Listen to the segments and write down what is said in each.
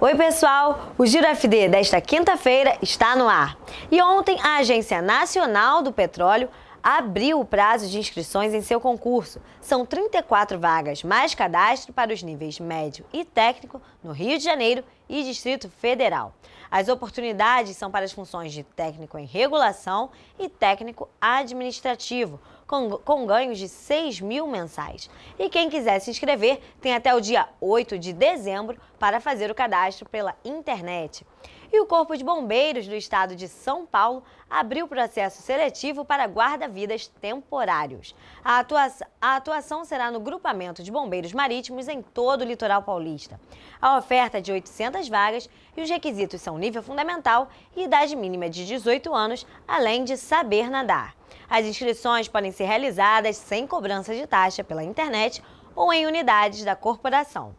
Oi, pessoal! O Giro FD desta quinta-feira está no ar. E ontem, a Agência Nacional do Petróleo abriu o prazo de inscrições em seu concurso. São 34 vagas mais cadastro para os níveis médio e técnico no Rio de Janeiro e Distrito Federal. As oportunidades são para as funções de técnico em regulação e técnico administrativo, com, com ganhos de 6 mil mensais. E quem quiser se inscrever tem até o dia 8 de dezembro para fazer o cadastro pela internet. E o Corpo de Bombeiros do Estado de São Paulo abriu processo seletivo para guarda-vidas temporários. A, atua a atuação será no grupamento de bombeiros marítimos em todo o litoral paulista. A oferta é de 800 vagas e os requisitos são nível fundamental e idade mínima de 18 anos, além de saber nadar. As inscrições podem ser realizadas sem cobrança de taxa pela internet ou em unidades da corporação.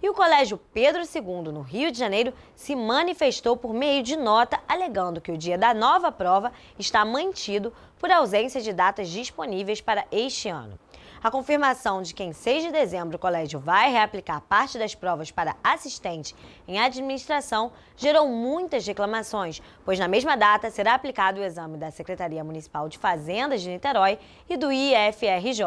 E o Colégio Pedro II, no Rio de Janeiro, se manifestou por meio de nota alegando que o dia da nova prova está mantido por ausência de datas disponíveis para este ano. A confirmação de que em 6 de dezembro o colégio vai reaplicar parte das provas para assistente em administração gerou muitas reclamações, pois na mesma data será aplicado o exame da Secretaria Municipal de Fazendas de Niterói e do IFRJ.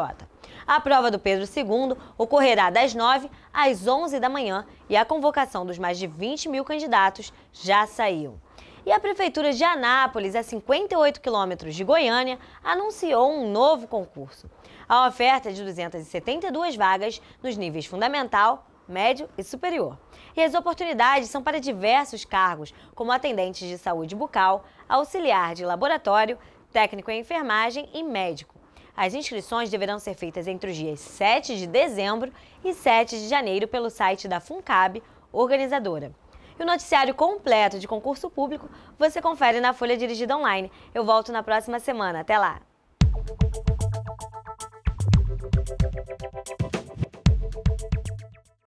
A prova do Pedro II ocorrerá das 9 às 11 da manhã e a convocação dos mais de 20 mil candidatos já saiu. E a Prefeitura de Anápolis, a 58 quilômetros de Goiânia, anunciou um novo concurso. A oferta é de 272 vagas nos níveis fundamental, médio e superior. E as oportunidades são para diversos cargos, como atendentes de saúde bucal, auxiliar de laboratório, técnico em enfermagem e médico. As inscrições deverão ser feitas entre os dias 7 de dezembro e 7 de janeiro pelo site da FUNCAB, organizadora. E o noticiário completo de concurso público você confere na Folha Dirigida Online. Eu volto na próxima semana. Até lá!